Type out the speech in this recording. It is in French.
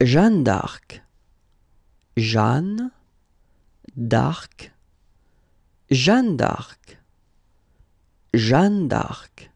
Jeanne d'Arc. Jeanne d'Arc. Jeanne d'Arc. Jeanne d'Arc.